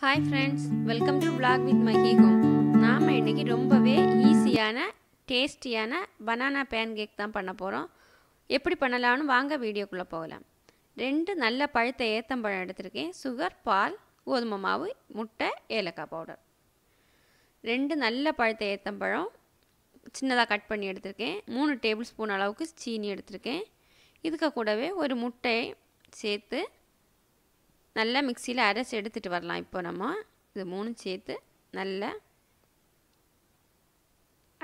hi friends welcome to blog with Mahi home நாம் இன்றைக்கி ரொம்பவே ஈஸியான டேஸ்டியான பனானா பேன் கேக் தான் பண்ண போகிறோம் எப்படி பண்ணலாம்னு வாங்க வீடியோக்குள்ளே போகலாம் ரெண்டு நல்ல பழுத்த ஏத்தம்பழம் எடுத்திருக்கேன் சுகர் பால் கோதுமை மாவு முட்டை ஏலக்காய் பவுடர் ரெண்டு நல்ல பழுத்த ஏத்தம்பழம் சின்னதாக கட் பண்ணி எடுத்திருக்கேன் மூணு டேபிள் ஸ்பூன் அளவுக்கு சீனி எடுத்திருக்கேன் இதுக்கு கூடவே ஒரு முட்டையை சேர்த்து நல்லா மிக்சியில் அரைச்சி எடுத்துகிட்டு வரலாம் இப்போ நம்ம இது மூணும் சேர்த்து நல்லா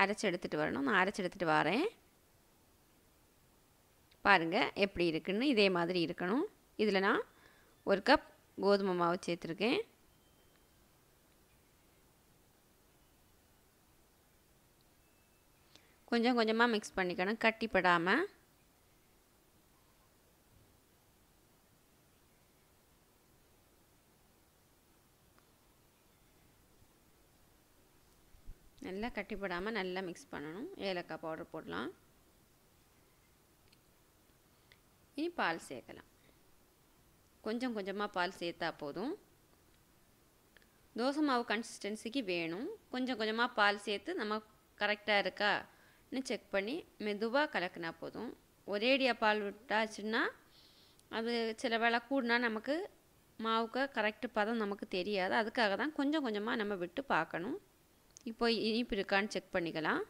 அரைச்சி எடுத்துகிட்டு வரணும் நான் அரைச்சி எடுத்துகிட்டு வரேன் பாருங்கள் எப்படி இருக்குன்னு இதே மாதிரி இருக்கணும் இதில் நான் ஒரு கப் கோதுமை மாவு சேர்த்துருக்கேன் கொஞ்சம் கொஞ்சமாக மிக்ஸ் பண்ணிக்கணும் கட்டிப்படாமல் நல்லா கட்டிப்படாமல் நல்லா மிக்ஸ் பண்ணணும் ஏலக்காய் பவுடர் போடலாம் இனி பால் சேர்க்கலாம் கொஞ்சம் கொஞ்சமாக பால் சேர்த்தா போதும் தோசை மாவு கன்சிஸ்டன்சிக்கு வேணும் கொஞ்சம் கொஞ்சமாக பால் சேர்த்து நம்ம கரெக்டாக இருக்கா இன்னும் செக் பண்ணி மெதுவாக கலக்கினா போதும் ஒரேடியாக பால் விட்டாச்சுன்னா அது சில வேளை கூடினா நமக்கு மாவுக்கு கரெக்டு பதம் நமக்கு தெரியாது அதுக்காக தான் கொஞ்சம் கொஞ்சமாக நம்ம விட்டு பார்க்கணும் இப்போ இனிப்பு இருக்கான்னு செக் பண்ணிக்கலாம்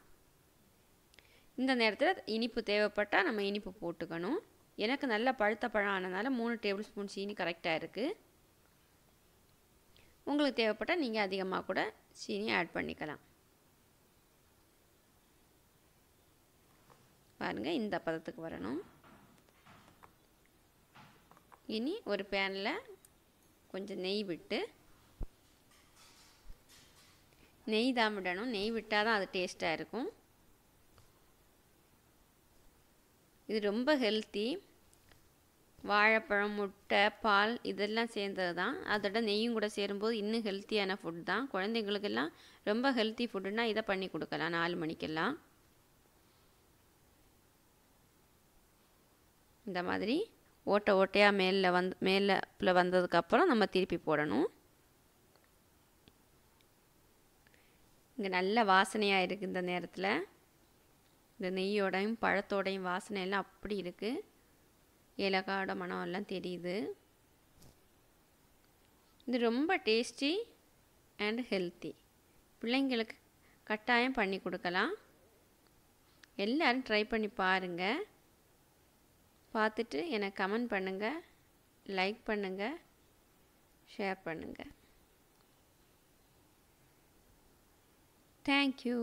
இந்த நேரத்தில் இனிப்பு தேவைப்பட்டால் நம்ம இனிப்பு போட்டுக்கணும் எனக்கு நல்ல பழுத்த பழம் ஆனதுனால மூணு டேபிள் ஸ்பூன் சீனி கரெக்டாக இருக்குது உங்களுக்கு தேவைப்பட்டால் நீங்கள் அதிகமாக கூட சீனி ஆட் பண்ணிக்கலாம் பாருங்கள் இந்த பதத்துக்கு வரணும் இனி ஒரு பேனில் கொஞ்சம் நெய் விட்டு நெய் தான் விடணும் நெய் விட்டால் தான் அது டேஸ்ட்டாக இருக்கும் இது ரொம்ப ஹெல்த்தி வாழைப்பழம் முட்டை பால் இதெல்லாம் சேர்ந்தது தான் அதோட நெய்யும் கூட சேரும்போது இன்னும் ஹெல்த்தியான ஃபுட் தான் குழந்தைங்களுக்கெல்லாம் ரொம்ப ஹெல்த்தி ஃபுட்டுன்னா இதை பண்ணி கொடுக்கலாம் நாலு மணிக்கெல்லாம் இந்த மாதிரி ஓட்டை ஓட்டையாக மேலே வந்து மேலே வந்ததுக்கப்புறம் நம்ம திருப்பி போடணும் இங்கே நல்ல வாசனையாக இருக்குது இந்த நேரத்தில் இந்த நெய்யோடையும் பழத்தோடையும் வாசனையெல்லாம் அப்படி இருக்குது ஏலக்காயோட மனம் எல்லாம் தெரியுது இது ரொம்ப டேஸ்டி அண்ட் ஹெல்த்தி பிள்ளைங்களுக்கு கட்டாயம் பண்ணி கொடுக்கலாம் எல்லோரும் ட்ரை பண்ணி பாருங்கள் பார்த்துட்டு என்னை கமெண்ட் பண்ணுங்கள் லைக் பண்ணுங்கள் ஷேர் பண்ணுங்கள் தேங்க்யூ